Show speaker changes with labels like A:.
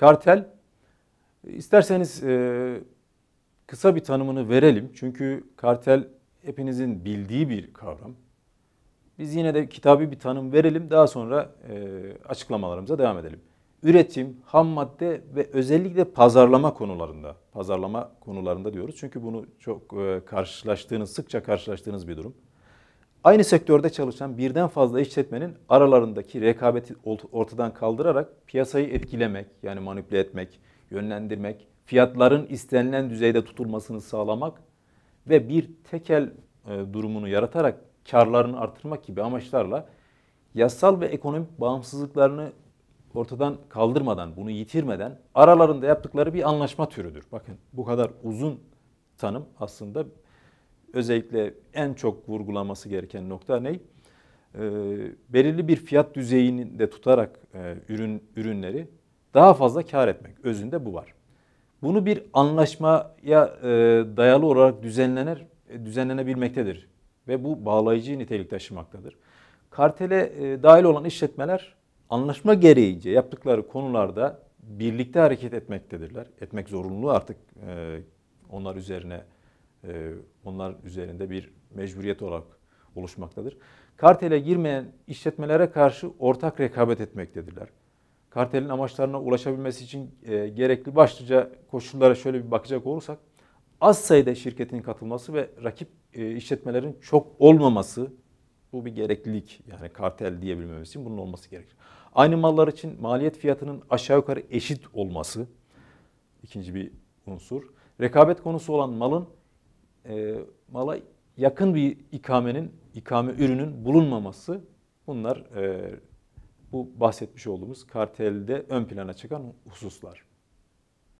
A: Kartel, isterseniz e, kısa bir tanımını verelim. Çünkü kartel hepinizin bildiği bir kavram. Biz yine de kitabı bir tanım verelim. Daha sonra e, açıklamalarımıza devam edelim. Üretim, ham madde ve özellikle pazarlama konularında, pazarlama konularında diyoruz. Çünkü bunu çok e, karşılaştığınız, sıkça karşılaştığınız bir durum. Aynı sektörde çalışan birden fazla işletmenin aralarındaki rekabeti ortadan kaldırarak piyasayı etkilemek, yani manipüle etmek, yönlendirmek, fiyatların istenilen düzeyde tutulmasını sağlamak ve bir tekel e, durumunu yaratarak karlarını artırmak gibi amaçlarla yasal ve ekonomik bağımsızlıklarını ortadan kaldırmadan, bunu yitirmeden aralarında yaptıkları bir anlaşma türüdür. Bakın bu kadar uzun tanım aslında özellikle en çok vurgulaması gereken nokta ne? E, belirli bir fiyat düzeyini de tutarak e, ürün ürünleri daha fazla kar etmek. Özünde bu var. Bunu bir anlaşmaya e, dayalı olarak düzenlenir, e, düzenlenebilmektedir ve bu bağlayıcı nitelik taşımaktadır. Kartele e, dahil olan işletmeler anlaşma gereğince yaptıkları konularda birlikte hareket etmektedirler. Etmek zorunluluğu artık e, onlar üzerine ee, onlar üzerinde bir mecburiyet olarak oluşmaktadır. Kartele girmeyen işletmelere karşı ortak rekabet etmektedirler. Kartelin amaçlarına ulaşabilmesi için e, gerekli başlıca koşullara şöyle bir bakacak olursak az sayıda şirketin katılması ve rakip e, işletmelerin çok olmaması bu bir gereklilik. Yani kartel diyebilmemiz için bunun olması gerekir. Aynı mallar için maliyet fiyatının aşağı yukarı eşit olması ikinci bir unsur. Rekabet konusu olan malın e, mala yakın bir ikamenin, ikame ürünün bulunmaması bunlar e, bu bahsetmiş olduğumuz kartelde ön plana çıkan hususlar.